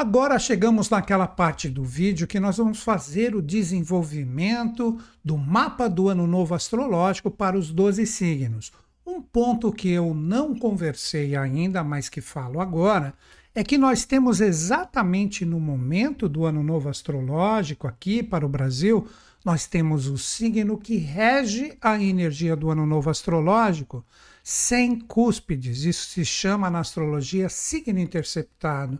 Agora chegamos naquela parte do vídeo que nós vamos fazer o desenvolvimento do mapa do ano novo astrológico para os 12 signos. Um ponto que eu não conversei ainda, mas que falo agora, é que nós temos exatamente no momento do ano novo astrológico aqui para o Brasil, nós temos o signo que rege a energia do ano novo astrológico sem cúspides. Isso se chama na astrologia signo interceptado.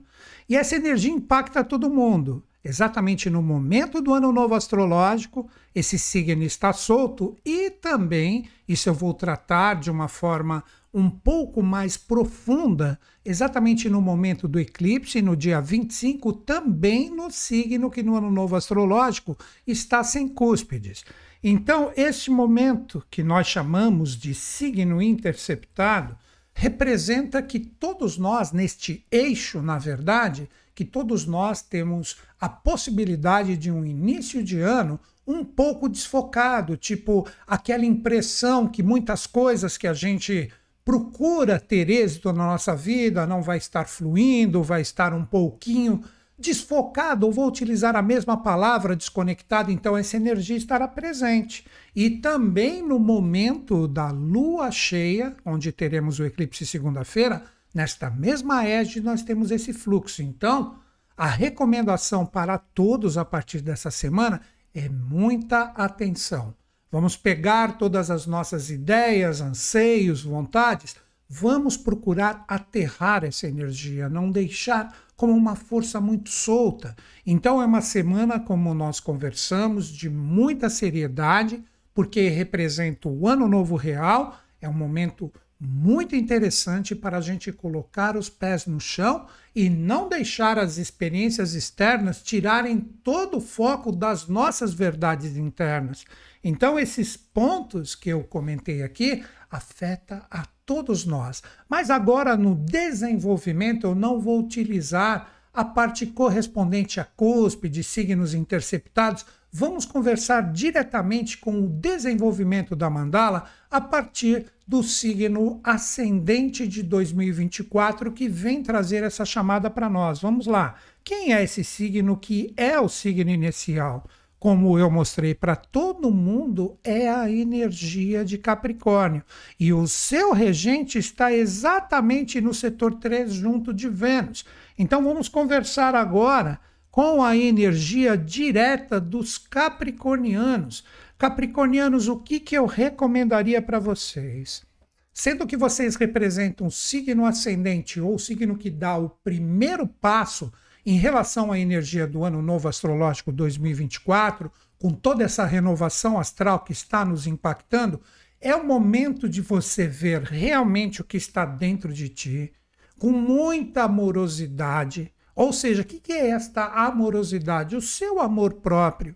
E essa energia impacta todo mundo. Exatamente no momento do ano novo astrológico, esse signo está solto e também, isso eu vou tratar de uma forma um pouco mais profunda, exatamente no momento do eclipse, no dia 25, também no signo que no ano novo astrológico está sem cúspides. Então, esse momento que nós chamamos de signo interceptado representa que todos nós, neste eixo, na verdade, que todos nós temos a possibilidade de um início de ano um pouco desfocado, tipo aquela impressão que muitas coisas que a gente procura ter êxito na nossa vida não vai estar fluindo, vai estar um pouquinho desfocado, ou vou utilizar a mesma palavra, desconectado, então essa energia estará presente. E também no momento da lua cheia, onde teremos o eclipse segunda-feira, nesta mesma égide nós temos esse fluxo. Então, a recomendação para todos a partir dessa semana é muita atenção. Vamos pegar todas as nossas ideias, anseios, vontades, vamos procurar aterrar essa energia, não deixar como uma força muito solta. Então é uma semana, como nós conversamos, de muita seriedade, porque representa o Ano Novo Real, é um momento muito interessante para a gente colocar os pés no chão e não deixar as experiências externas tirarem todo o foco das nossas verdades internas. Então, esses pontos que eu comentei aqui afeta a todos nós. Mas agora, no desenvolvimento, eu não vou utilizar a parte correspondente à cuspe de signos interceptados. Vamos conversar diretamente com o desenvolvimento da mandala a partir do signo ascendente de 2024 que vem trazer essa chamada para nós. Vamos lá. Quem é esse signo que é o signo inicial? como eu mostrei para todo mundo, é a energia de Capricórnio. E o seu regente está exatamente no setor 3, junto de Vênus. Então vamos conversar agora com a energia direta dos capricornianos. Capricornianos, o que, que eu recomendaria para vocês? Sendo que vocês representam o signo ascendente ou o signo que dá o primeiro passo em relação à energia do ano novo astrológico 2024, com toda essa renovação astral que está nos impactando, é o momento de você ver realmente o que está dentro de ti, com muita amorosidade. Ou seja, o que é esta amorosidade? O seu amor próprio.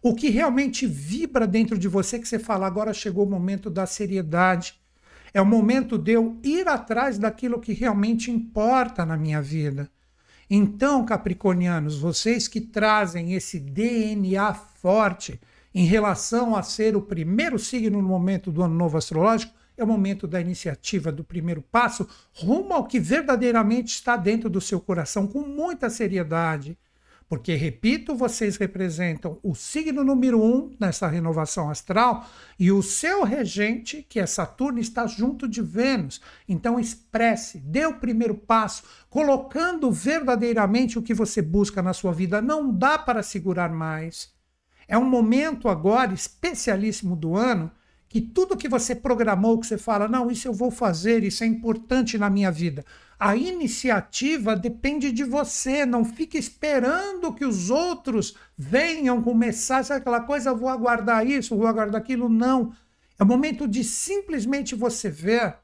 O que realmente vibra dentro de você que você fala, agora chegou o momento da seriedade. É o momento de eu ir atrás daquilo que realmente importa na minha vida. Então, Capricornianos, vocês que trazem esse DNA forte em relação a ser o primeiro signo no momento do ano novo astrológico, é o momento da iniciativa, do primeiro passo, rumo ao que verdadeiramente está dentro do seu coração, com muita seriedade, porque, repito, vocês representam o signo número um nessa renovação astral e o seu regente, que é Saturno, está junto de Vênus. Então, expresse, dê o primeiro passo, colocando verdadeiramente o que você busca na sua vida. Não dá para segurar mais. É um momento agora especialíssimo do ano que tudo que você programou, que você fala, não, isso eu vou fazer, isso é importante na minha vida a iniciativa depende de você, não fique esperando que os outros venham começar, sabe aquela coisa, vou aguardar isso, vou aguardar aquilo, não. É o momento de simplesmente você ver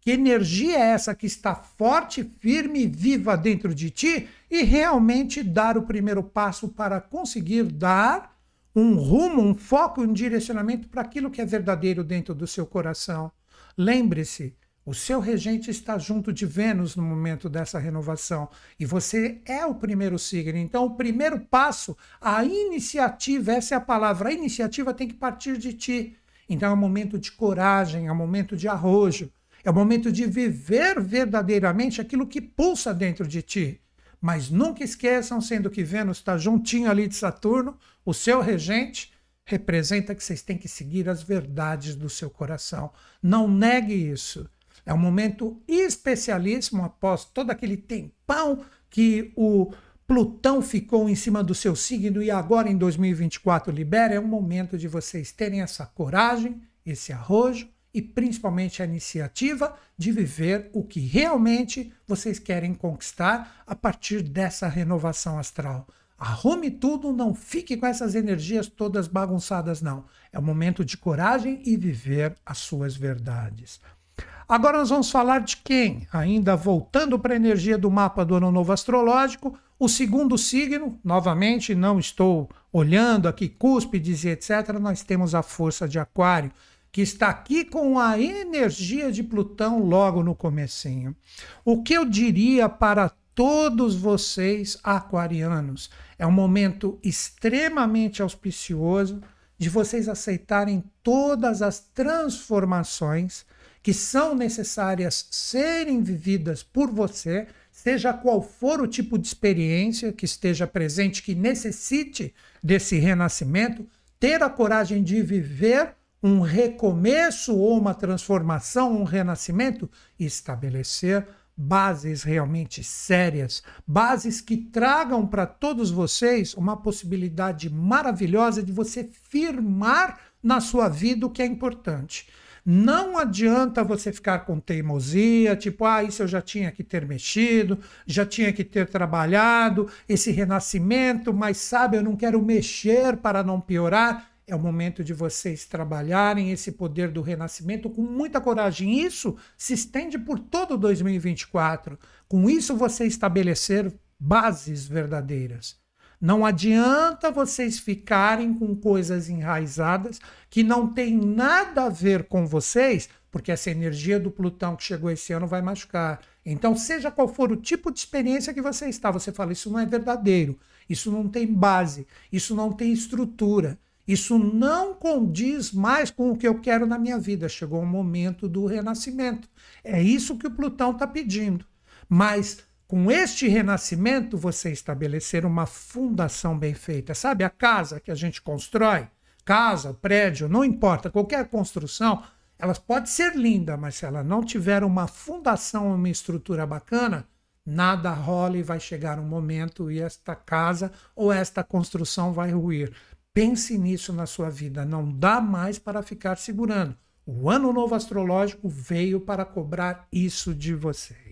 que energia é essa que está forte, firme e viva dentro de ti e realmente dar o primeiro passo para conseguir dar um rumo, um foco, um direcionamento para aquilo que é verdadeiro dentro do seu coração. Lembre-se, o seu regente está junto de Vênus no momento dessa renovação e você é o primeiro signo. Então, o primeiro passo, a iniciativa, essa é a palavra, a iniciativa tem que partir de ti. Então, é um momento de coragem, é um momento de arrojo, é um momento de viver verdadeiramente aquilo que pulsa dentro de ti. Mas nunca esqueçam, sendo que Vênus está juntinho ali de Saturno, o seu regente representa que vocês têm que seguir as verdades do seu coração. Não negue isso. É um momento especialíssimo após todo aquele tempão que o Plutão ficou em cima do seu signo e agora em 2024 libera. É um momento de vocês terem essa coragem, esse arrojo e principalmente a iniciativa de viver o que realmente vocês querem conquistar a partir dessa renovação astral. Arrume tudo, não fique com essas energias todas bagunçadas, não. É o momento de coragem e viver as suas verdades. Agora nós vamos falar de quem, ainda voltando para a energia do mapa do ano novo astrológico, o segundo signo, novamente, não estou olhando aqui cúspides e etc., nós temos a força de aquário, que está aqui com a energia de Plutão logo no comecinho. O que eu diria para todos vocês aquarianos. É um momento extremamente auspicioso de vocês aceitarem todas as transformações que são necessárias serem vividas por você, seja qual for o tipo de experiência que esteja presente, que necessite desse renascimento, ter a coragem de viver um recomeço ou uma transformação, um renascimento, e estabelecer bases realmente sérias, bases que tragam para todos vocês uma possibilidade maravilhosa de você firmar na sua vida o que é importante. Não adianta você ficar com teimosia, tipo, ah, isso eu já tinha que ter mexido, já tinha que ter trabalhado, esse renascimento, mas sabe, eu não quero mexer para não piorar. É o momento de vocês trabalharem esse poder do renascimento com muita coragem. Isso se estende por todo 2024. Com isso, você estabelecer bases verdadeiras. Não adianta vocês ficarem com coisas enraizadas que não tem nada a ver com vocês, porque essa energia do Plutão que chegou esse ano vai machucar. Então, seja qual for o tipo de experiência que você está, você fala: isso não é verdadeiro, isso não tem base, isso não tem estrutura, isso não condiz mais com o que eu quero na minha vida. Chegou o momento do renascimento. É isso que o Plutão está pedindo. Mas com este renascimento, você estabelecer uma fundação bem feita. Sabe a casa que a gente constrói? Casa, prédio, não importa, qualquer construção, ela pode ser linda, mas se ela não tiver uma fundação, uma estrutura bacana, nada rola e vai chegar um momento e esta casa ou esta construção vai ruir. Pense nisso na sua vida, não dá mais para ficar segurando. O Ano Novo Astrológico veio para cobrar isso de vocês.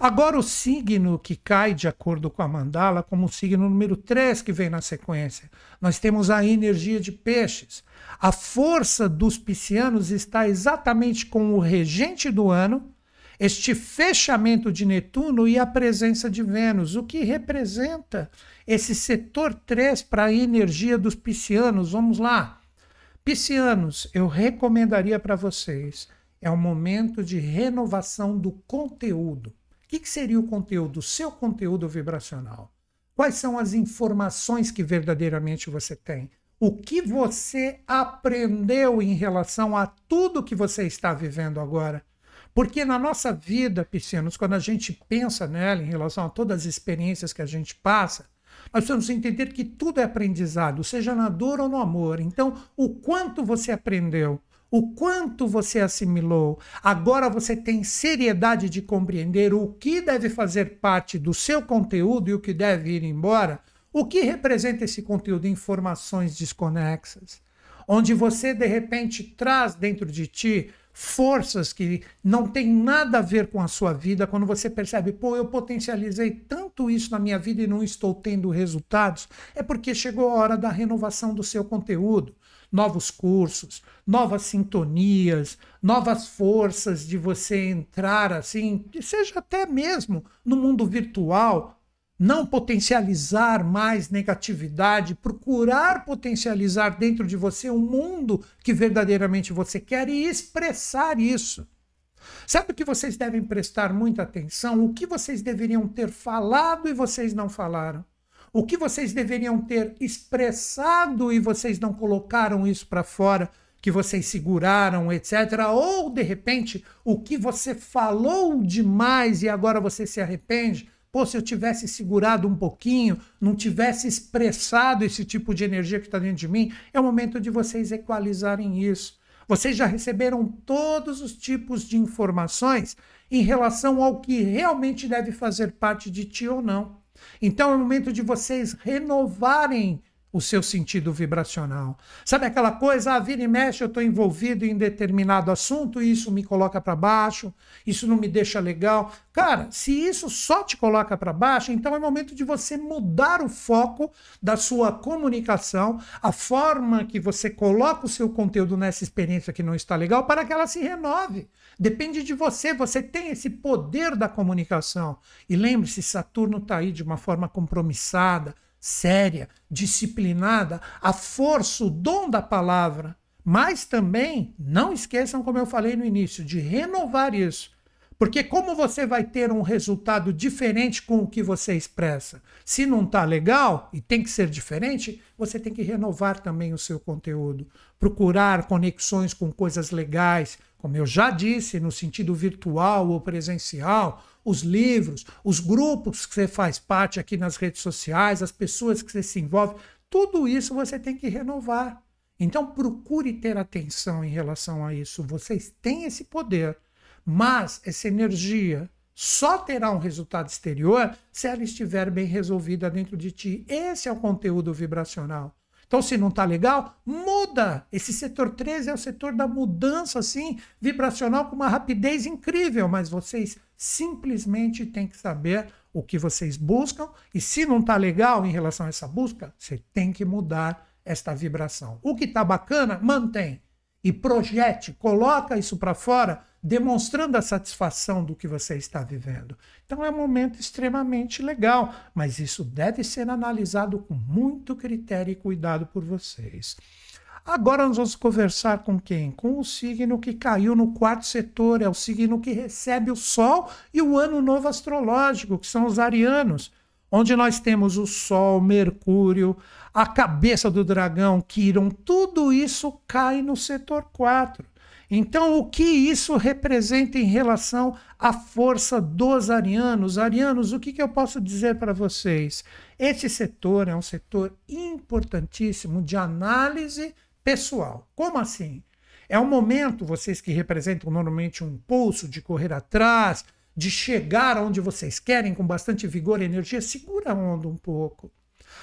Agora, o signo que cai de acordo com a mandala, como o signo número 3 que vem na sequência, nós temos a energia de peixes. A força dos piscianos está exatamente com o regente do ano, este fechamento de Netuno e a presença de Vênus, o que representa esse setor 3 para a energia dos piscianos. Vamos lá. Piscianos, eu recomendaria para vocês, é um momento de renovação do conteúdo. O que, que seria o conteúdo, o seu conteúdo vibracional? Quais são as informações que verdadeiramente você tem? O que você aprendeu em relação a tudo que você está vivendo agora? Porque na nossa vida, piscinos, quando a gente pensa nela em relação a todas as experiências que a gente passa, nós precisamos entender que tudo é aprendizado, seja na dor ou no amor. Então, o quanto você aprendeu, o quanto você assimilou. Agora você tem seriedade de compreender o que deve fazer parte do seu conteúdo e o que deve ir embora. O que representa esse conteúdo? Informações desconexas. Onde você, de repente, traz dentro de ti forças que não tem nada a ver com a sua vida, quando você percebe, pô, eu potencializei tanto isso na minha vida e não estou tendo resultados, é porque chegou a hora da renovação do seu conteúdo novos cursos, novas sintonias, novas forças de você entrar assim, seja até mesmo no mundo virtual, não potencializar mais negatividade, procurar potencializar dentro de você o um mundo que verdadeiramente você quer e expressar isso. Sabe o que vocês devem prestar muita atenção? O que vocês deveriam ter falado e vocês não falaram? o que vocês deveriam ter expressado e vocês não colocaram isso para fora, que vocês seguraram, etc. Ou, de repente, o que você falou demais e agora você se arrepende. Pô, se eu tivesse segurado um pouquinho, não tivesse expressado esse tipo de energia que está dentro de mim, é o momento de vocês equalizarem isso. Vocês já receberam todos os tipos de informações em relação ao que realmente deve fazer parte de ti ou não. Então é o momento de vocês renovarem o seu sentido vibracional. Sabe aquela coisa, ah, vira e mexe, eu estou envolvido em determinado assunto, e isso me coloca para baixo, isso não me deixa legal. Cara, se isso só te coloca para baixo, então é momento de você mudar o foco da sua comunicação, a forma que você coloca o seu conteúdo nessa experiência que não está legal, para que ela se renove, Depende de você, você tem esse poder da comunicação. E lembre-se, Saturno está aí de uma forma compromissada, séria, disciplinada, a força, o dom da palavra. Mas também, não esqueçam, como eu falei no início, de renovar isso porque como você vai ter um resultado diferente com o que você expressa? Se não está legal e tem que ser diferente, você tem que renovar também o seu conteúdo, procurar conexões com coisas legais, como eu já disse, no sentido virtual ou presencial, os livros, os grupos que você faz parte aqui nas redes sociais, as pessoas que você se envolve, tudo isso você tem que renovar. Então procure ter atenção em relação a isso. Vocês têm esse poder mas essa energia só terá um resultado exterior se ela estiver bem resolvida dentro de ti. Esse é o conteúdo vibracional. Então, se não está legal, muda. Esse setor 13 é o setor da mudança, assim, vibracional com uma rapidez incrível, mas vocês simplesmente têm que saber o que vocês buscam e se não está legal em relação a essa busca, você tem que mudar esta vibração. O que está bacana, mantém e projete, coloca isso para fora demonstrando a satisfação do que você está vivendo. Então é um momento extremamente legal, mas isso deve ser analisado com muito critério e cuidado por vocês. Agora nós vamos conversar com quem? Com o signo que caiu no quarto setor, é o signo que recebe o Sol e o Ano Novo Astrológico, que são os arianos onde nós temos o Sol, Mercúrio, a cabeça do dragão, Quirón. tudo isso cai no setor 4. Então, o que isso representa em relação à força dos arianos? Arianos, o que, que eu posso dizer para vocês? Esse setor é um setor importantíssimo de análise pessoal. Como assim? É o momento, vocês que representam normalmente um pulso de correr atrás, de chegar onde vocês querem com bastante vigor e energia, segura a onda um pouco.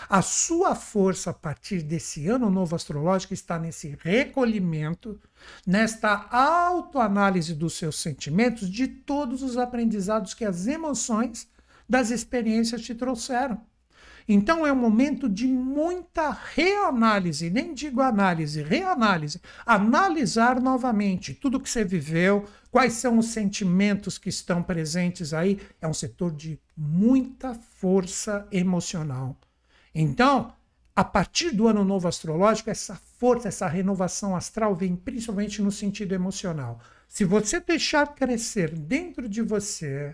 A sua força a partir desse ano novo astrológico está nesse recolhimento, nesta autoanálise dos seus sentimentos, de todos os aprendizados que as emoções das experiências te trouxeram. Então é um momento de muita reanálise, nem digo análise, reanálise. Analisar novamente tudo que você viveu, quais são os sentimentos que estão presentes aí. É um setor de muita força emocional. Então, a partir do ano novo astrológico, essa força, essa renovação astral vem principalmente no sentido emocional. Se você deixar crescer dentro de você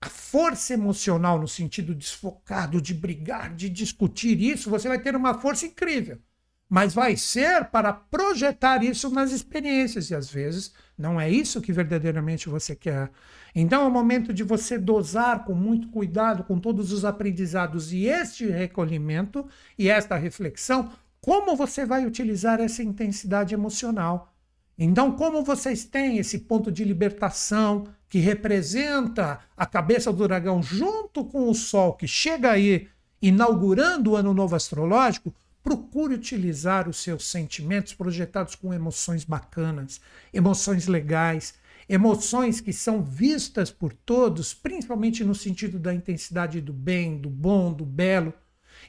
a força emocional no sentido desfocado de brigar, de discutir isso, você vai ter uma força incrível mas vai ser para projetar isso nas experiências, e às vezes não é isso que verdadeiramente você quer. Então é o momento de você dosar com muito cuidado com todos os aprendizados e este recolhimento e esta reflexão, como você vai utilizar essa intensidade emocional. Então, como vocês têm esse ponto de libertação que representa a cabeça do dragão junto com o sol que chega aí inaugurando o ano novo astrológico, Procure utilizar os seus sentimentos projetados com emoções bacanas, emoções legais, emoções que são vistas por todos, principalmente no sentido da intensidade do bem, do bom, do belo.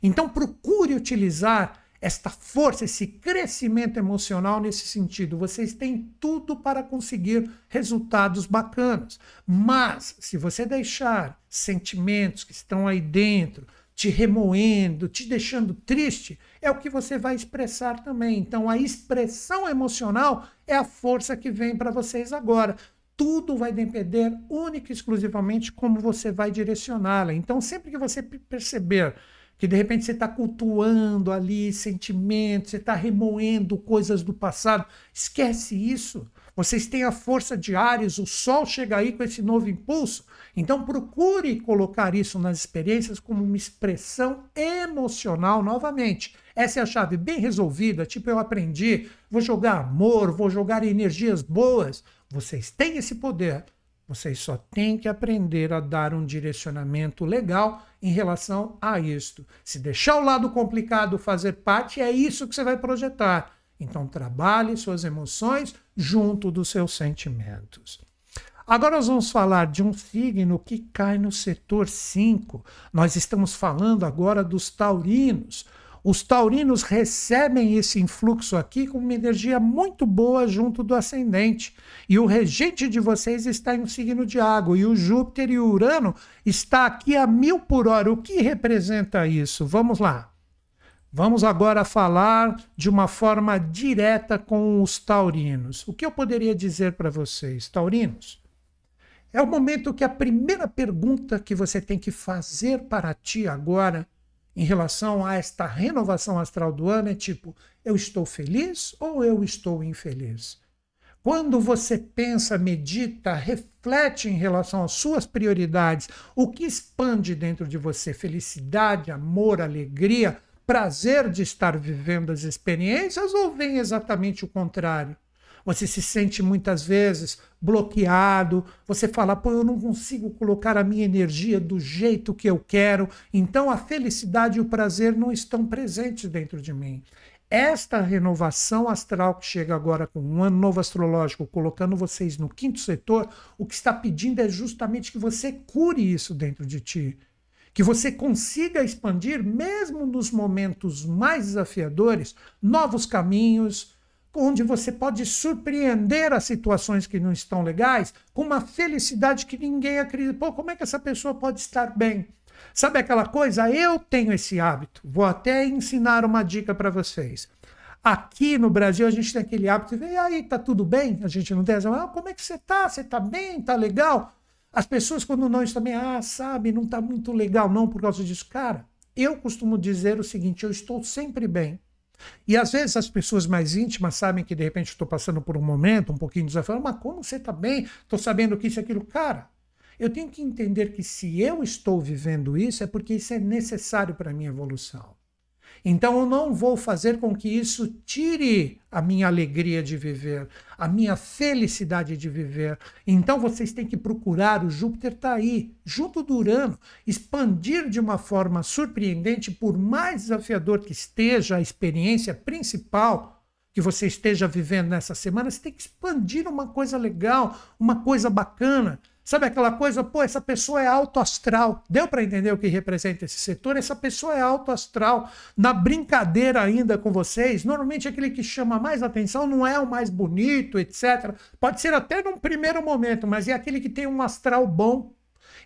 Então procure utilizar esta força, esse crescimento emocional nesse sentido. Vocês têm tudo para conseguir resultados bacanas. Mas, se você deixar sentimentos que estão aí dentro, te remoendo, te deixando triste, é o que você vai expressar também. Então, a expressão emocional é a força que vem para vocês agora. Tudo vai depender única e exclusivamente como você vai direcioná-la. Então, sempre que você perceber que de repente você está cultuando ali sentimentos, você está remoendo coisas do passado, esquece isso vocês têm a força de Ares, o Sol chega aí com esse novo impulso. Então procure colocar isso nas experiências como uma expressão emocional novamente. Essa é a chave bem resolvida, tipo eu aprendi, vou jogar amor, vou jogar energias boas. Vocês têm esse poder. Vocês só têm que aprender a dar um direcionamento legal em relação a isto. Se deixar o lado complicado fazer parte, é isso que você vai projetar. Então, trabalhe suas emoções junto dos seus sentimentos. Agora nós vamos falar de um signo que cai no setor 5. Nós estamos falando agora dos taurinos. Os taurinos recebem esse influxo aqui com uma energia muito boa junto do ascendente. E o regente de vocês está em um signo de água. E o Júpiter e o Urano está aqui a mil por hora. O que representa isso? Vamos lá. Vamos agora falar de uma forma direta com os taurinos. O que eu poderia dizer para vocês, taurinos? É o momento que a primeira pergunta que você tem que fazer para ti agora, em relação a esta renovação astral do ano, é tipo: eu estou feliz ou eu estou infeliz? Quando você pensa, medita, reflete em relação às suas prioridades, o que expande dentro de você? Felicidade, amor, alegria, prazer de estar vivendo as experiências ou vem exatamente o contrário? Você se sente muitas vezes bloqueado, você fala, pô, eu não consigo colocar a minha energia do jeito que eu quero, então a felicidade e o prazer não estão presentes dentro de mim. Esta renovação astral que chega agora com um ano novo astrológico, colocando vocês no quinto setor, o que está pedindo é justamente que você cure isso dentro de ti que você consiga expandir, mesmo nos momentos mais desafiadores, novos caminhos, onde você pode surpreender as situações que não estão legais com uma felicidade que ninguém acredita. Pô, como é que essa pessoa pode estar bem? Sabe aquela coisa? Eu tenho esse hábito. Vou até ensinar uma dica para vocês. Aqui no Brasil a gente tem aquele hábito, e aí, tá tudo bem? A gente não tem essa, ah, como é que você tá? Você tá bem? Tá legal? As pessoas, quando não estão bem, ah, sabe, não está muito legal, não, por causa disso. Cara, eu costumo dizer o seguinte: eu estou sempre bem. E às vezes as pessoas mais íntimas sabem que de repente estou passando por um momento um pouquinho desafiado, mas como você está bem? Estou sabendo que isso e aquilo. Cara, eu tenho que entender que se eu estou vivendo isso é porque isso é necessário para a minha evolução. Então eu não vou fazer com que isso tire a minha alegria de viver, a minha felicidade de viver. Então vocês têm que procurar, o Júpiter está aí, junto do Urano, expandir de uma forma surpreendente, por mais desafiador que esteja a experiência principal que você esteja vivendo nessa semana, você tem que expandir uma coisa legal, uma coisa bacana. Sabe aquela coisa, pô, essa pessoa é alto astral. Deu para entender o que representa esse setor? Essa pessoa é alto astral. Na brincadeira ainda com vocês, normalmente aquele que chama mais atenção não é o mais bonito, etc. Pode ser até num primeiro momento, mas é aquele que tem um astral bom.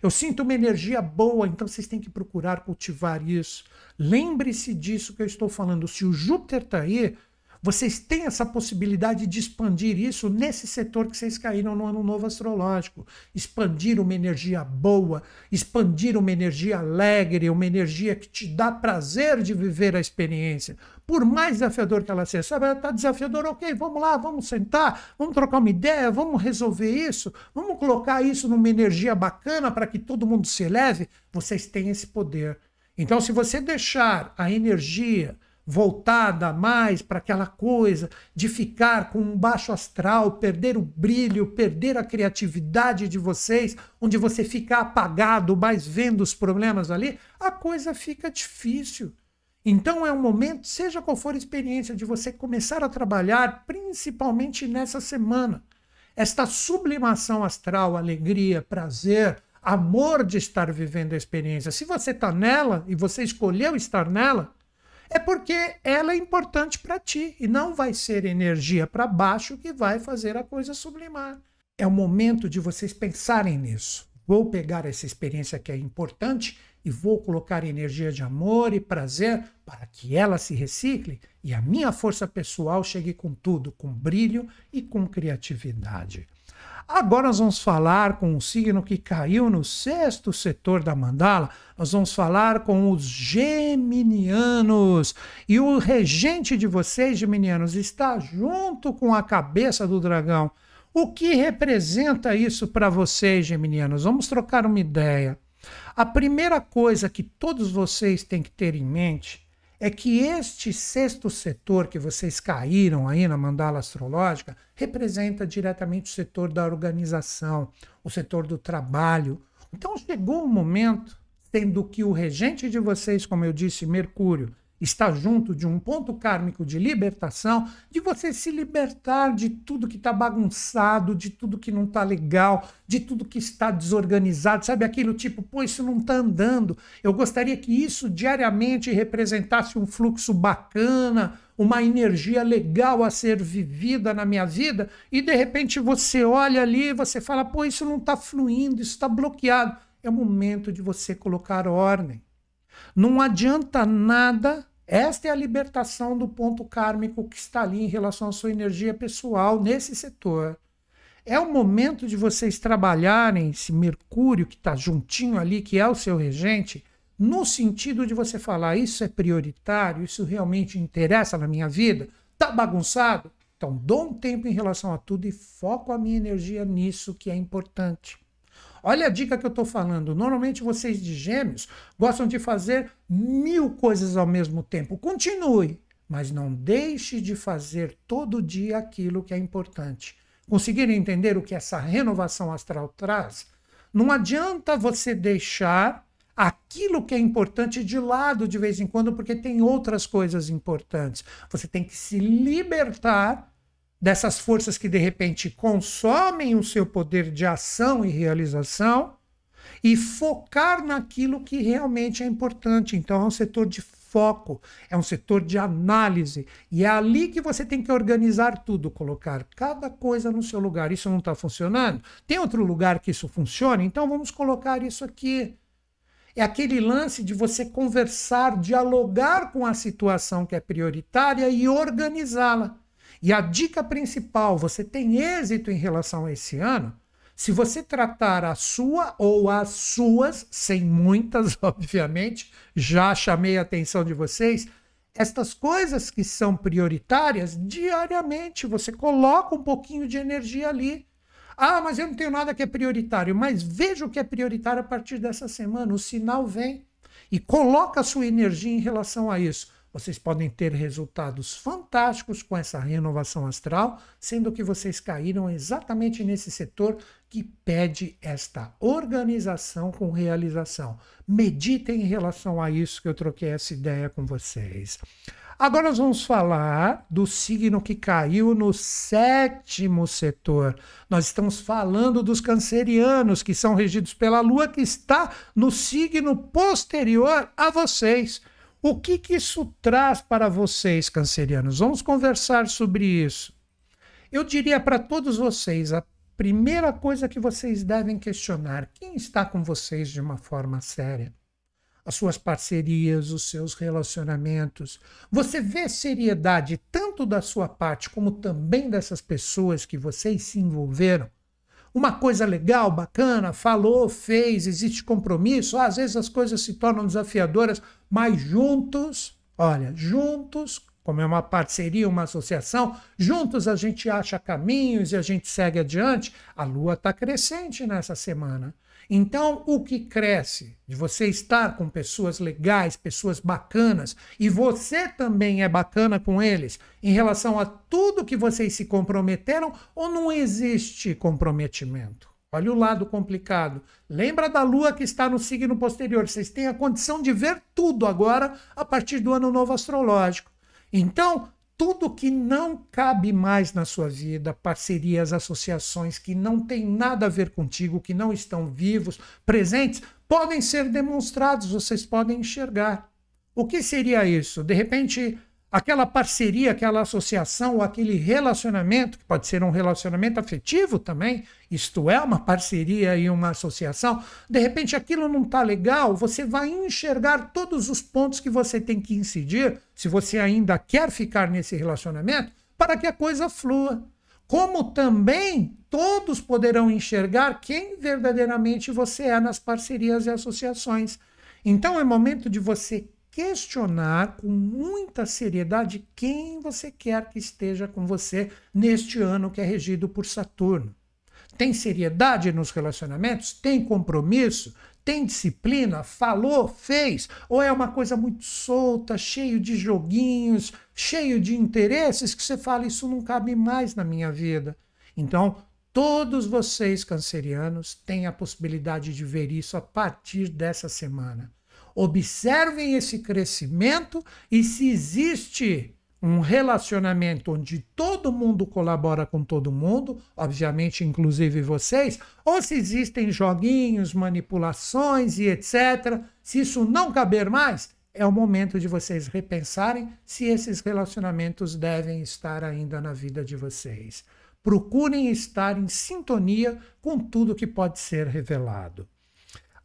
Eu sinto uma energia boa, então vocês têm que procurar cultivar isso. Lembre-se disso que eu estou falando. Se o Júpiter está aí, vocês têm essa possibilidade de expandir isso nesse setor que vocês caíram no ano novo astrológico. Expandir uma energia boa, expandir uma energia alegre, uma energia que te dá prazer de viver a experiência. Por mais desafiador que ela seja, sabe, ela está desafiadora, ok, vamos lá, vamos sentar, vamos trocar uma ideia, vamos resolver isso, vamos colocar isso numa energia bacana para que todo mundo se eleve. Vocês têm esse poder. Então, se você deixar a energia voltada mais para aquela coisa de ficar com um baixo astral, perder o brilho, perder a criatividade de vocês, onde você fica apagado, mas vendo os problemas ali, a coisa fica difícil. Então é um momento, seja qual for a experiência, de você começar a trabalhar, principalmente nessa semana. Esta sublimação astral, alegria, prazer, amor de estar vivendo a experiência. Se você está nela e você escolheu estar nela, é porque ela é importante para ti e não vai ser energia para baixo que vai fazer a coisa sublimar. É o momento de vocês pensarem nisso. Vou pegar essa experiência que é importante e vou colocar energia de amor e prazer para que ela se recicle e a minha força pessoal chegue com tudo, com brilho e com criatividade. Agora nós vamos falar com o signo que caiu no sexto setor da mandala. Nós vamos falar com os geminianos. E o regente de vocês, geminianos, está junto com a cabeça do dragão. O que representa isso para vocês, geminianos? Vamos trocar uma ideia. A primeira coisa que todos vocês têm que ter em mente é que este sexto setor que vocês caíram aí na mandala astrológica representa diretamente o setor da organização, o setor do trabalho. Então chegou o um momento, tendo que o regente de vocês, como eu disse, Mercúrio, está junto de um ponto kármico de libertação, de você se libertar de tudo que está bagunçado, de tudo que não está legal, de tudo que está desorganizado, sabe? Aquilo tipo, pô, isso não está andando. Eu gostaria que isso diariamente representasse um fluxo bacana, uma energia legal a ser vivida na minha vida, e de repente você olha ali e você fala, pô, isso não está fluindo, isso está bloqueado. É o momento de você colocar ordem. Não adianta nada esta é a libertação do ponto kármico que está ali em relação à sua energia pessoal nesse setor. É o momento de vocês trabalharem esse Mercúrio que está juntinho ali, que é o seu regente, no sentido de você falar: isso é prioritário, isso realmente interessa na minha vida, tá bagunçado? Então, dou um tempo em relação a tudo e foco a minha energia nisso que é importante. Olha a dica que eu estou falando. Normalmente vocês de gêmeos gostam de fazer mil coisas ao mesmo tempo. Continue, mas não deixe de fazer todo dia aquilo que é importante. Conseguiram entender o que essa renovação astral traz? Não adianta você deixar aquilo que é importante de lado de vez em quando, porque tem outras coisas importantes. Você tem que se libertar dessas forças que de repente consomem o seu poder de ação e realização e focar naquilo que realmente é importante. Então, é um setor de foco, é um setor de análise. E é ali que você tem que organizar tudo, colocar cada coisa no seu lugar. Isso não está funcionando? Tem outro lugar que isso funciona? Então, vamos colocar isso aqui. É aquele lance de você conversar, dialogar com a situação que é prioritária e organizá-la. E a dica principal: você tem êxito em relação a esse ano se você tratar a sua ou as suas, sem muitas, obviamente, já chamei a atenção de vocês, estas coisas que são prioritárias, diariamente você coloca um pouquinho de energia ali. Ah, mas eu não tenho nada que é prioritário. Mas veja o que é prioritário a partir dessa semana. O sinal vem e coloca a sua energia em relação a isso. Vocês podem ter resultados fantásticos com essa renovação astral, sendo que vocês caíram exatamente nesse setor que pede esta organização com realização. Meditem em relação a isso que eu troquei essa ideia com vocês. Agora nós vamos falar do signo que caiu no sétimo setor. Nós estamos falando dos cancerianos, que são regidos pela Lua, que está no signo posterior a vocês. O que, que isso traz para vocês, cancerianos? Vamos conversar sobre isso. Eu diria para todos vocês: a primeira coisa que vocês devem questionar, quem está com vocês de uma forma séria? As suas parcerias, os seus relacionamentos. Você vê seriedade tanto da sua parte como também dessas pessoas que vocês se envolveram? uma coisa legal, bacana, falou, fez, existe compromisso, às vezes as coisas se tornam desafiadoras, mas juntos, olha, juntos, como é uma parceria, uma associação, juntos a gente acha caminhos e a gente segue adiante. A lua está crescente nessa semana. Então, o que cresce de você estar com pessoas legais, pessoas bacanas, e você também é bacana com eles em relação a tudo que vocês se comprometeram, ou não existe comprometimento? Olha o lado complicado. Lembra da lua que está no signo posterior. Vocês têm a condição de ver tudo agora a partir do ano novo astrológico. Então, tudo que não cabe mais na sua vida, parcerias, associações que não têm nada a ver contigo, que não estão vivos, presentes, podem ser demonstrados, vocês podem enxergar. O que seria isso? De repente, aquela parceria, aquela associação, ou aquele relacionamento, que pode ser um relacionamento afetivo também, isto é, uma parceria e uma associação, de repente aquilo não está legal, você vai enxergar todos os pontos que você tem que incidir, se você ainda quer ficar nesse relacionamento, para que a coisa flua. Como também todos poderão enxergar quem verdadeiramente você é nas parcerias e associações. Então é momento de você questionar com muita seriedade quem você quer que esteja com você neste ano que é regido por Saturno. Tem seriedade nos relacionamentos? Tem compromisso? Tem disciplina? Falou? Fez? Ou é uma coisa muito solta, cheio de joguinhos, cheio de interesses que você fala isso não cabe mais na minha vida? Então, todos vocês cancerianos têm a possibilidade de ver isso a partir dessa semana observem esse crescimento e se existe um relacionamento onde todo mundo colabora com todo mundo, obviamente inclusive vocês, ou se existem joguinhos, manipulações e etc. Se isso não caber mais, é o momento de vocês repensarem se esses relacionamentos devem estar ainda na vida de vocês. Procurem estar em sintonia com tudo que pode ser revelado.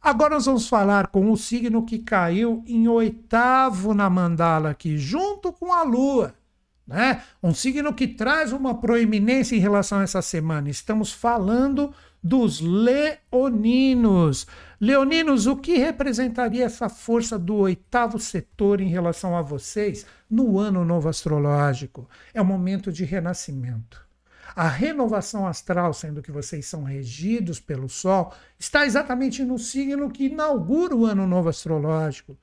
Agora nós vamos falar com o signo que caiu em oitavo na mandala aqui, junto com a Lua. Né? Um signo que traz uma proeminência em relação a essa semana. Estamos falando dos leoninos. Leoninos, o que representaria essa força do oitavo setor em relação a vocês no ano novo astrológico? É o momento de renascimento. A renovação astral, sendo que vocês são regidos pelo Sol, está exatamente no signo que inaugura o ano novo astrológico.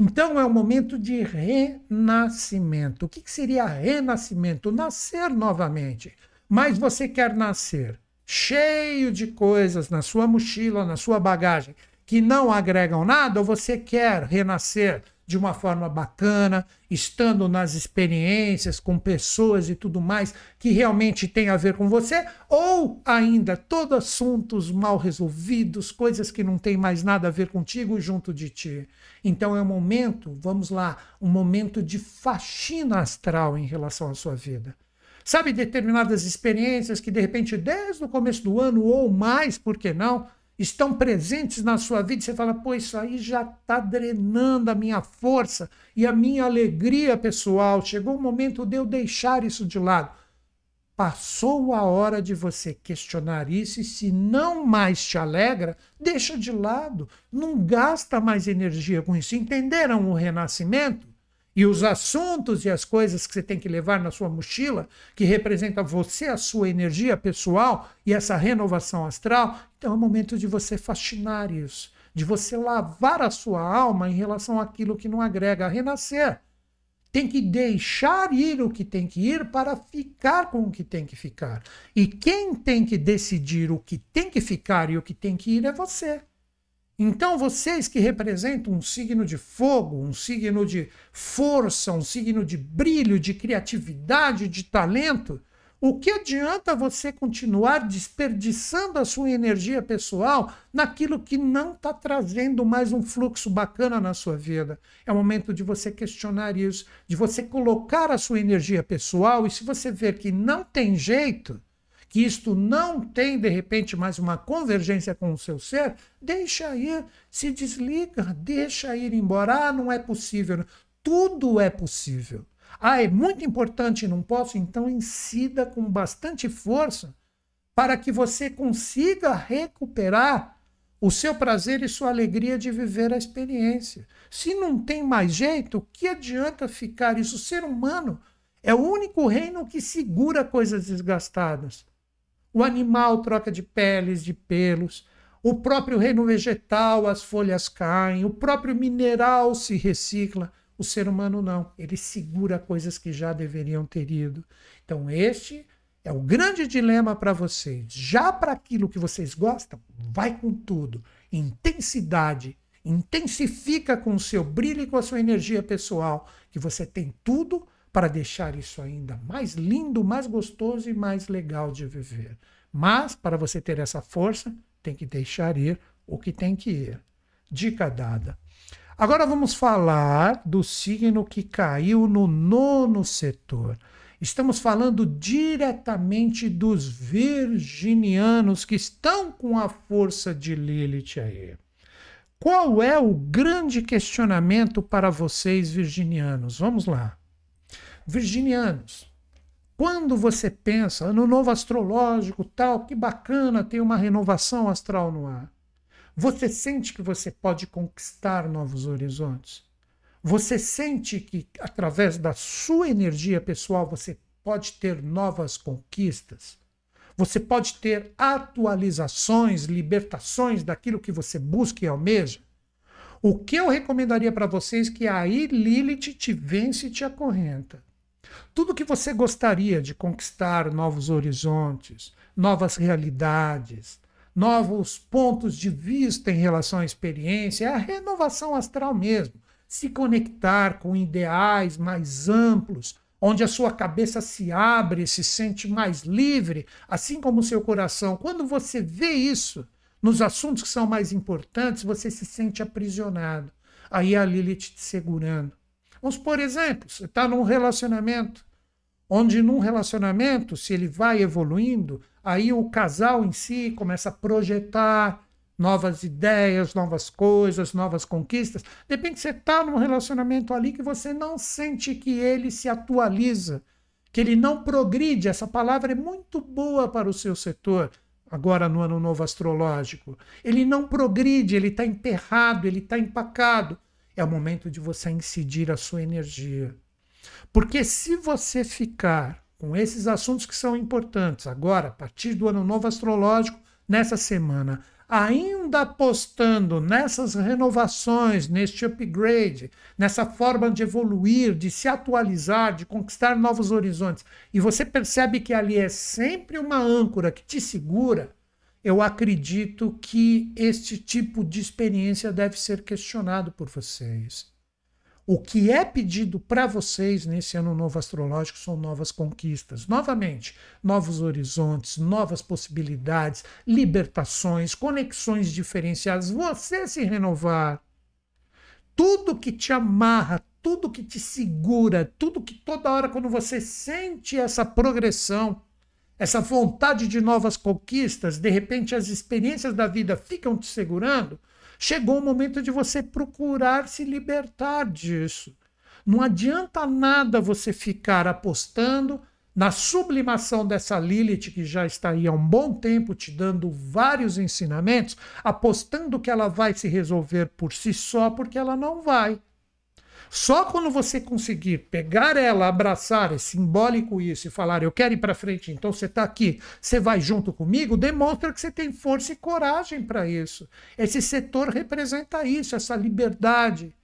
Então é o momento de renascimento. O que, que seria renascimento? Nascer novamente. Mas você quer nascer cheio de coisas na sua mochila, na sua bagagem, que não agregam nada, ou você quer renascer de uma forma bacana, estando nas experiências com pessoas e tudo mais que realmente tem a ver com você, ou ainda todos assuntos mal resolvidos, coisas que não tem mais nada a ver contigo junto de ti. Então é um momento, vamos lá, um momento de faxina astral em relação à sua vida sabe, determinadas experiências que de repente, desde o começo do ano ou mais, por que não, estão presentes na sua vida, você fala, pô, isso aí já está drenando a minha força e a minha alegria pessoal. Chegou o momento de eu deixar isso de lado. Passou a hora de você questionar isso e se não mais te alegra, deixa de lado. Não gasta mais energia com isso. Entenderam o renascimento? e os assuntos e as coisas que você tem que levar na sua mochila, que representa você, a sua energia pessoal e essa renovação astral, então é o momento de você fascinar isso, de você lavar a sua alma em relação àquilo que não agrega, a renascer. Tem que deixar ir o que tem que ir para ficar com o que tem que ficar. E quem tem que decidir o que tem que ficar e o que tem que ir é você. Então, vocês que representam um signo de fogo, um signo de força, um signo de brilho, de criatividade, de talento, o que adianta você continuar desperdiçando a sua energia pessoal naquilo que não está trazendo mais um fluxo bacana na sua vida? É o momento de você questionar isso, de você colocar a sua energia pessoal e se você ver que não tem jeito, que isto não tem, de repente, mais uma convergência com o seu ser, deixa ir, se desliga, deixa ir embora. Ah, não é possível. Tudo é possível. Ah, é muito importante, não posso? Então incida com bastante força para que você consiga recuperar o seu prazer e sua alegria de viver a experiência. Se não tem mais jeito, que adianta ficar isso? O ser humano é o único reino que segura coisas desgastadas. O animal troca de peles, de pelos. O próprio reino vegetal, as folhas caem. O próprio mineral se recicla. O ser humano não. Ele segura coisas que já deveriam ter ido. Então, este é o grande dilema para vocês. Já para aquilo que vocês gostam, vai com tudo. Intensidade. Intensifica com o seu brilho e com a sua energia pessoal, que você tem tudo para deixar isso ainda mais lindo, mais gostoso e mais legal de viver. Mas, para você ter essa força, tem que deixar ir o que tem que ir. Dica dada. Agora vamos falar do signo que caiu no nono setor. Estamos falando diretamente dos virginianos que estão com a força de Lilith aí. Qual é o grande questionamento para vocês, virginianos? Vamos lá virginianos. Quando você pensa no novo astrológico, tal, que bacana, tem uma renovação astral no ar. Você sente que você pode conquistar novos horizontes. Você sente que através da sua energia pessoal você pode ter novas conquistas. Você pode ter atualizações, libertações daquilo que você busca e almeja. O que eu recomendaria para vocês é que aí Lilith te vence e te acorrenta. Tudo que você gostaria de conquistar novos horizontes, novas realidades, novos pontos de vista em relação à experiência, é a renovação astral mesmo. Se conectar com ideais mais amplos, onde a sua cabeça se abre, se sente mais livre, assim como o seu coração. Quando você vê isso nos assuntos que são mais importantes, você se sente aprisionado. Aí a Lilith te segurando. Vamos por exemplo, você está num relacionamento, onde num relacionamento, se ele vai evoluindo, aí o casal em si começa a projetar novas ideias, novas coisas, novas conquistas. depende se você está num relacionamento ali que você não sente que ele se atualiza, que ele não progride. Essa palavra é muito boa para o seu setor, agora no ano novo astrológico. Ele não progride, ele está emperrado, ele está empacado é o momento de você incidir a sua energia. Porque se você ficar com esses assuntos que são importantes agora, a partir do ano novo astrológico, nessa semana, ainda apostando nessas renovações, neste upgrade, nessa forma de evoluir, de se atualizar, de conquistar novos horizontes, e você percebe que ali é sempre uma âncora que te segura, eu acredito que este tipo de experiência deve ser questionado por vocês. O que é pedido para vocês nesse ano novo astrológico são novas conquistas. Novamente, novos horizontes, novas possibilidades, libertações, conexões diferenciadas. Você se renovar. Tudo que te amarra, tudo que te segura, tudo que toda hora, quando você sente essa progressão, essa vontade de novas conquistas, de repente as experiências da vida ficam te segurando, chegou o momento de você procurar se libertar disso. Não adianta nada você ficar apostando na sublimação dessa Lilith, que já está aí há um bom tempo te dando vários ensinamentos, apostando que ela vai se resolver por si só, porque ela não vai. Só quando você conseguir pegar ela, abraçar, é simbólico isso, e falar, eu quero ir para frente, então você está aqui, você vai junto comigo, demonstra que você tem força e coragem para isso. Esse setor representa isso, essa liberdade,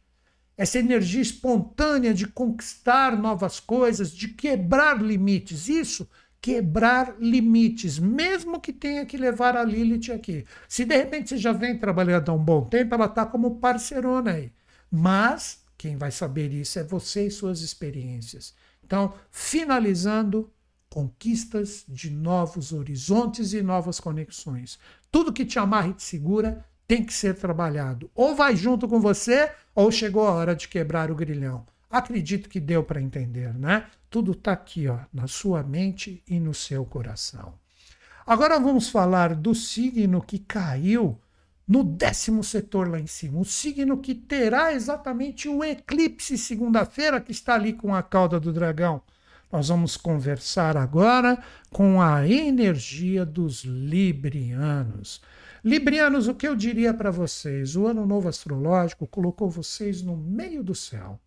essa energia espontânea de conquistar novas coisas, de quebrar limites. Isso quebrar limites, mesmo que tenha que levar a Lilith aqui. Se de repente você já vem trabalhando há um bom tempo, ela está como parceirona aí. Mas quem vai saber isso é você e suas experiências. Então, finalizando, conquistas de novos horizontes e novas conexões. Tudo que te amarra e te segura tem que ser trabalhado. Ou vai junto com você, ou chegou a hora de quebrar o grilhão. Acredito que deu para entender, né? Tudo está aqui, ó, na sua mente e no seu coração. Agora vamos falar do signo que caiu no décimo setor lá em cima. O signo que terá exatamente o eclipse segunda-feira, que está ali com a cauda do dragão. Nós vamos conversar agora com a energia dos librianos. Librianos, o que eu diria para vocês? O ano novo astrológico colocou vocês no meio do céu.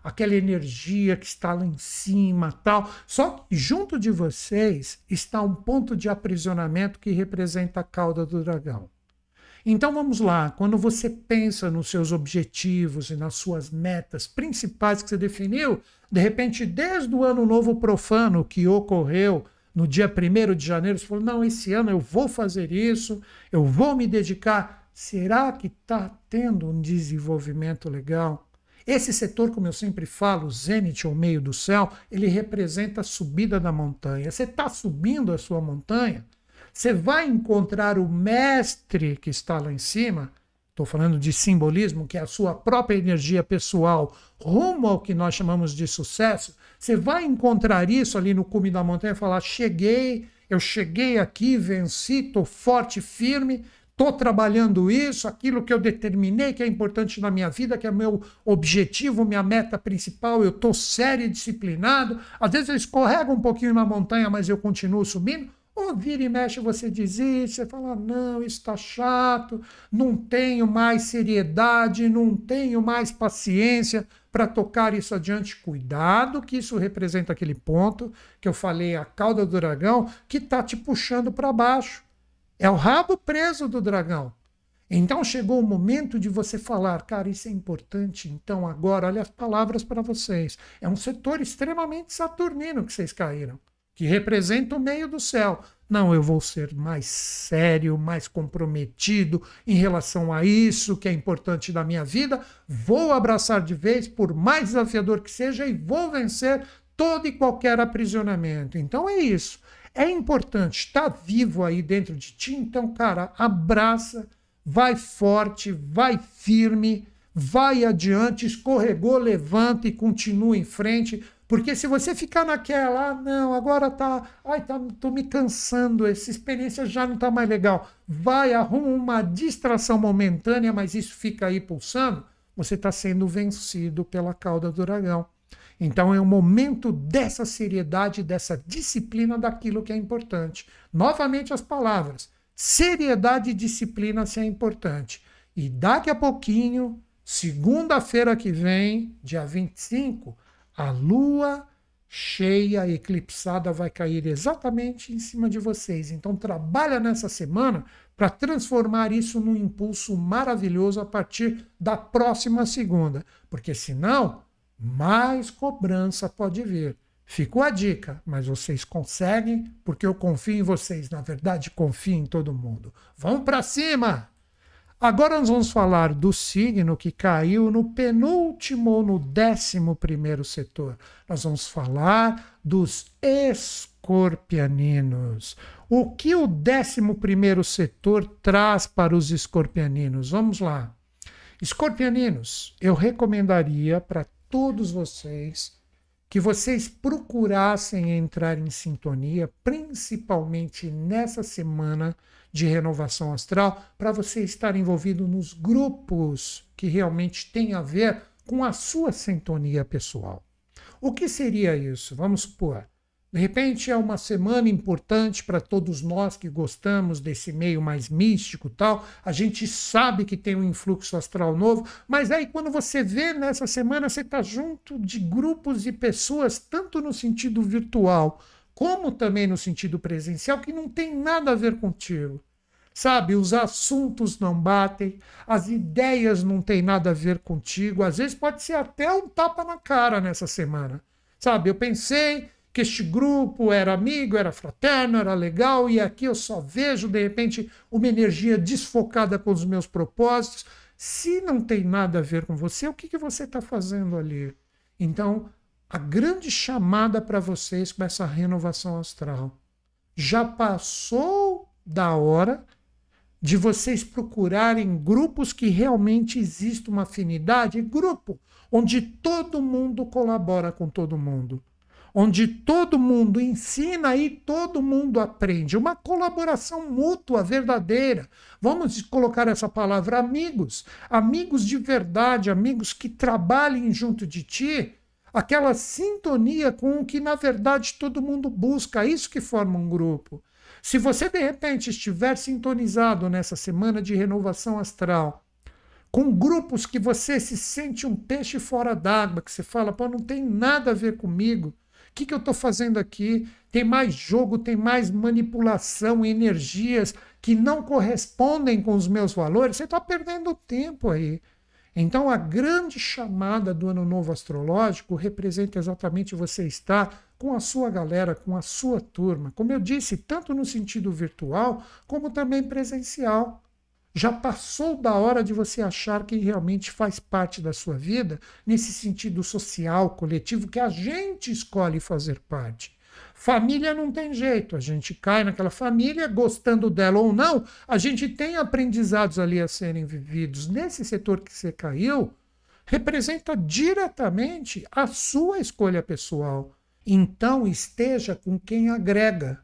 Aquela energia que está lá em cima, tal. Só que junto de vocês está um ponto de aprisionamento que representa a cauda do dragão. Então vamos lá, quando você pensa nos seus objetivos e nas suas metas principais que você definiu, de repente, desde o ano novo profano que ocorreu no dia 1 de janeiro, você falou: não, esse ano eu vou fazer isso, eu vou me dedicar. Será que está tendo um desenvolvimento legal? Esse setor, como eu sempre falo, o zênite ou meio do céu, ele representa a subida da montanha. Você está subindo a sua montanha? Você vai encontrar o mestre que está lá em cima, estou falando de simbolismo, que é a sua própria energia pessoal rumo ao que nós chamamos de sucesso. Você vai encontrar isso ali no cume da montanha e falar: cheguei, eu cheguei aqui, venci, estou forte, firme, estou trabalhando isso, aquilo que eu determinei que é importante na minha vida, que é meu objetivo, minha meta principal, eu estou sério e disciplinado. Às vezes eu escorrego um pouquinho na montanha, mas eu continuo subindo. Ou vira e mexe, você desiste, você fala: não, isso está chato, não tenho mais seriedade, não tenho mais paciência para tocar isso adiante. Cuidado, que isso representa aquele ponto que eu falei, a cauda do dragão, que está te puxando para baixo. É o rabo preso do dragão. Então chegou o momento de você falar, cara, isso é importante. Então agora, olha as palavras para vocês. É um setor extremamente saturnino que vocês caíram que representa o meio do céu. Não, eu vou ser mais sério, mais comprometido em relação a isso que é importante da minha vida. Vou abraçar de vez, por mais desafiador que seja, e vou vencer todo e qualquer aprisionamento. Então é isso. É importante, estar tá vivo aí dentro de ti. Então, cara, abraça, vai forte, vai firme, vai adiante, escorregou, levanta e continua em frente porque se você ficar naquela, ah, não, agora tá, ai, tá, tô me cansando, essa experiência já não tá mais legal. Vai, arruma uma distração momentânea, mas isso fica aí pulsando, você está sendo vencido pela cauda do dragão. Então é um momento dessa seriedade, dessa disciplina daquilo que é importante. Novamente as palavras. Seriedade e disciplina se é importante. E daqui a pouquinho, segunda-feira que vem, dia 25, a lua cheia, eclipsada, vai cair exatamente em cima de vocês. Então trabalha nessa semana para transformar isso num impulso maravilhoso a partir da próxima segunda, porque senão mais cobrança pode vir. Ficou a dica, mas vocês conseguem, porque eu confio em vocês. Na verdade, confio em todo mundo. Vamos para cima! Agora nós vamos falar do signo que caiu no penúltimo ou no décimo primeiro setor. Nós vamos falar dos escorpianinos. O que o décimo primeiro setor traz para os escorpianinos? Vamos lá. Escorpianinos, eu recomendaria para todos vocês que vocês procurassem entrar em sintonia, principalmente nessa semana de renovação astral, para você estar envolvido nos grupos que realmente têm a ver com a sua sintonia pessoal. O que seria isso? Vamos supor, de repente é uma semana importante para todos nós que gostamos desse meio mais místico tal. A gente sabe que tem um influxo astral novo, mas aí quando você vê nessa semana, você está junto de grupos e pessoas, tanto no sentido virtual como também no sentido presencial, que não tem nada a ver contigo. Sabe, os assuntos não batem, as ideias não têm nada a ver contigo. Às vezes pode ser até um tapa na cara nessa semana. Sabe, eu pensei que este grupo era amigo, era fraterno, era legal, e aqui eu só vejo, de repente, uma energia desfocada com os meus propósitos. Se não tem nada a ver com você, o que, que você está fazendo ali? Então, a grande chamada para vocês com essa renovação astral. Já passou da hora de vocês procurarem grupos que realmente exista uma afinidade, grupo onde todo mundo colabora com todo mundo onde todo mundo ensina e todo mundo aprende. Uma colaboração mútua, verdadeira. Vamos colocar essa palavra amigos. Amigos de verdade, amigos que trabalhem junto de ti. Aquela sintonia com o que, na verdade, todo mundo busca. Isso que forma um grupo. Se você, de repente, estiver sintonizado nessa semana de renovação astral, com grupos que você se sente um peixe fora d'água, que você fala, pô, não tem nada a ver comigo. O que, que eu estou fazendo aqui? Tem mais jogo, tem mais manipulação, energias que não correspondem com os meus valores. Você está perdendo tempo aí. Então, a grande chamada do Ano Novo Astrológico representa exatamente você estar com a sua galera, com a sua turma. Como eu disse, tanto no sentido virtual, como também presencial. Já passou da hora de você achar que realmente faz parte da sua vida, nesse sentido social, coletivo, que a gente escolhe fazer parte. Família não tem jeito, a gente cai naquela família, gostando dela ou não, a gente tem aprendizados ali a serem vividos. Nesse setor que você caiu, representa diretamente a sua escolha pessoal. Então esteja com quem agrega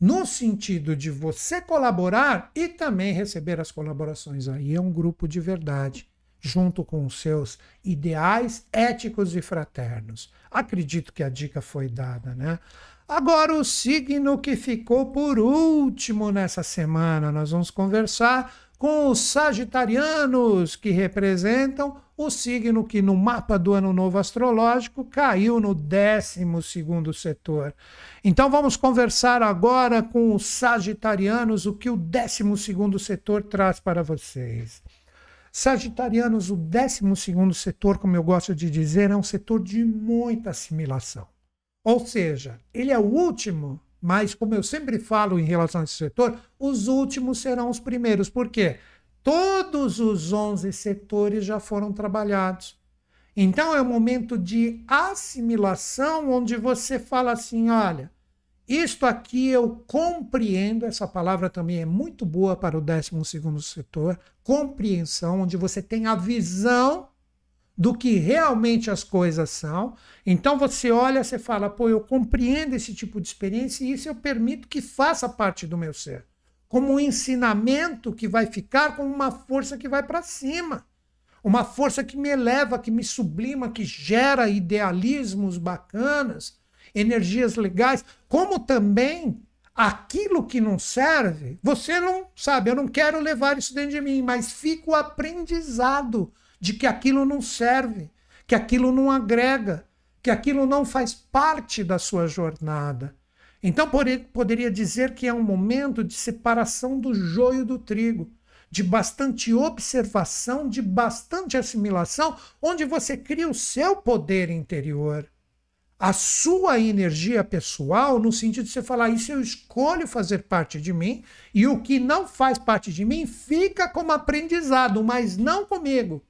no sentido de você colaborar e também receber as colaborações. Aí é um grupo de verdade, junto com os seus ideais éticos e fraternos. Acredito que a dica foi dada, né? Agora, o signo que ficou por último nessa semana, nós vamos conversar com os sagitarianos, que representam o signo que no mapa do ano novo astrológico caiu no 12 segundo setor. Então vamos conversar agora com os sagitarianos o que o 12 segundo setor traz para vocês. Sagitarianos, o 12 segundo setor, como eu gosto de dizer, é um setor de muita assimilação. Ou seja, ele é o último mas, como eu sempre falo em relação a esse setor, os últimos serão os primeiros. Por quê? Todos os 11 setores já foram trabalhados. Então, é um momento de assimilação onde você fala assim: olha, isto aqui eu compreendo, essa palavra também é muito boa para o 12 setor, compreensão, onde você tem a visão do que realmente as coisas são. Então você olha, você fala, pô, eu compreendo esse tipo de experiência e isso eu permito que faça parte do meu ser, como um ensinamento que vai ficar como uma força que vai para cima, uma força que me eleva, que me sublima, que gera idealismos bacanas, energias legais, como também aquilo que não serve, você não sabe, eu não quero levar isso dentro de mim, mas fica o aprendizado de que aquilo não serve, que aquilo não agrega, que aquilo não faz parte da sua jornada. Então poderia dizer que é um momento de separação do joio do trigo, de bastante observação, de bastante assimilação, onde você cria o seu poder interior, a sua energia pessoal, no sentido de você falar, isso eu escolho fazer parte de mim, e o que não faz parte de mim fica como aprendizado, mas não comigo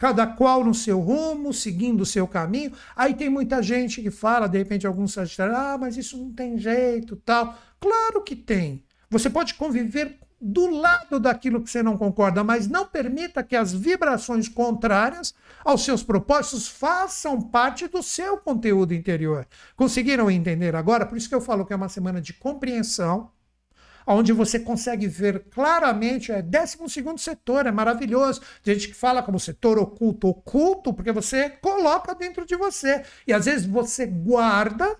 cada qual no seu rumo, seguindo o seu caminho. Aí tem muita gente que fala, de repente, alguns sagitários, ah, mas isso não tem jeito, tal. Claro que tem. Você pode conviver do lado daquilo que você não concorda, mas não permita que as vibrações contrárias aos seus propósitos façam parte do seu conteúdo interior. Conseguiram entender agora? Por isso que eu falo que é uma semana de compreensão, onde você consegue ver claramente, é 12 setor, é maravilhoso. Tem gente que fala como setor oculto, oculto, porque você coloca dentro de você. E às vezes você guarda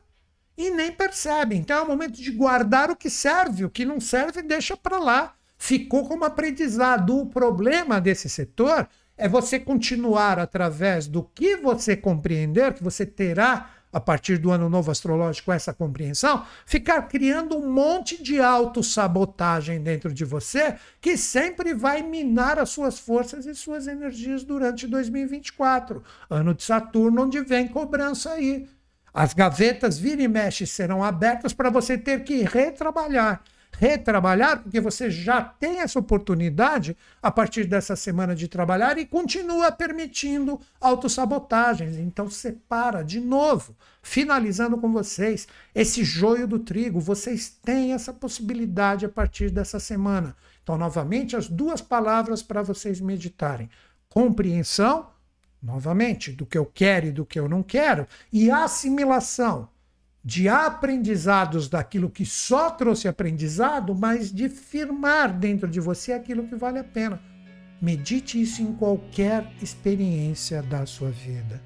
e nem percebe. Então é o momento de guardar o que serve, o que não serve, deixa para lá. Ficou como aprendizado. O problema desse setor é você continuar através do que você compreender, que você terá a partir do ano novo astrológico, essa compreensão, ficar criando um monte de autossabotagem dentro de você que sempre vai minar as suas forças e suas energias durante 2024, ano de Saturno, onde vem cobrança aí. As gavetas vira e mexe serão abertas para você ter que retrabalhar retrabalhar, porque você já tem essa oportunidade a partir dessa semana de trabalhar e continua permitindo autossabotagens. Então separa de novo, finalizando com vocês, esse joio do trigo. Vocês têm essa possibilidade a partir dessa semana. Então, novamente, as duas palavras para vocês meditarem: compreensão, novamente, do que eu quero e do que eu não quero, e assimilação de aprendizados daquilo que só trouxe aprendizado, mas de firmar dentro de você aquilo que vale a pena. Medite isso em qualquer experiência da sua vida.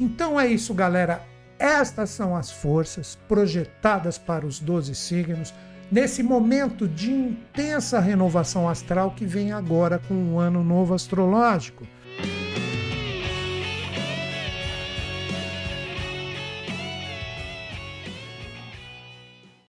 Então é isso, galera. Estas são as forças projetadas para os 12 signos nesse momento de intensa renovação astral que vem agora com o ano novo astrológico.